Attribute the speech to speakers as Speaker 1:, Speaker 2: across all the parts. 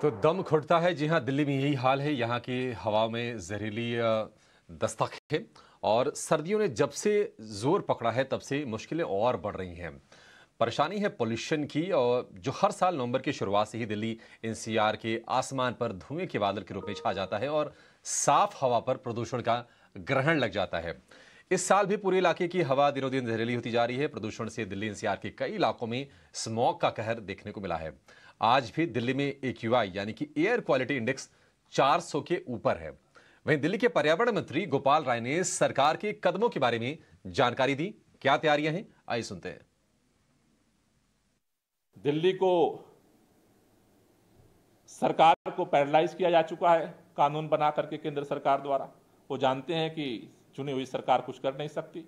Speaker 1: तो दम घुटता है जी हाँ दिल्ली में यही हाल है यहाँ की हवा में जहरीली दस्तक है और सर्दियों ने जब से जोर पकड़ा है तब से मुश्किलें और बढ़ रही हैं परेशानी है पोल्यूशन की और जो हर साल नवंबर की शुरुआत से ही दिल्ली एनसीआर के आसमान पर धुएं के बादल के रूप में छा जाता है और साफ हवा पर प्रदूषण का ग्रहण लग जाता है इस साल भी पूरे इलाके की हवा दिनों दिन जहरीली होती जा रही है प्रदूषण से दिल्ली एनसीआर के कई इलाकों में स्मॉग का कहर देखने को मिला है आज भी दिल्ली में एक यानी कि एयर क्वालिटी इंडेक्स 400 के ऊपर है वहीं दिल्ली के पर्यावरण मंत्री गोपाल राय ने सरकार के कदमों के बारे में जानकारी दी क्या तैयारियां हैं आइए सुनते हैं दिल्ली को
Speaker 2: सरकार को पैरालाइज किया जा चुका है कानून बना करके केंद्र सरकार द्वारा वो जानते हैं कि चुनी हुई सरकार कुछ कर नहीं सकती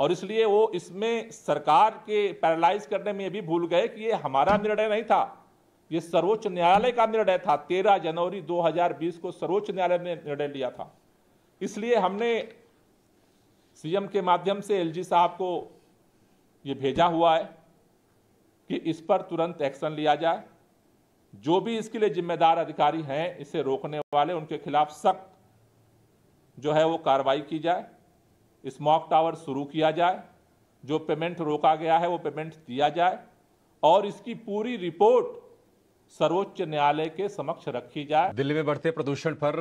Speaker 2: और इसलिए वो इसमें सरकार के पैरालाइज करने में भी भूल गए कि ये हमारा निर्णय नहीं था ये सर्वोच्च न्यायालय का निर्णय था 13 जनवरी 2020 को सर्वोच्च न्यायालय ने निर्णय लिया था इसलिए हमने सीएम के माध्यम से एलजी साहब को ये भेजा हुआ है कि इस पर तुरंत एक्शन लिया जाए जो भी इसके लिए जिम्मेदार अधिकारी हैं इसे रोकने वाले उनके खिलाफ सख्त जो है वो कार्रवाई की जाए स्मॉक टावर शुरू किया जाए जो पेमेंट रोका गया है वो पेमेंट दिया जाए और इसकी पूरी रिपोर्ट सर्वोच्च न्यायालय के समक्ष रखी जाए
Speaker 1: दिल्ली में बढ़ते प्रदूषण पर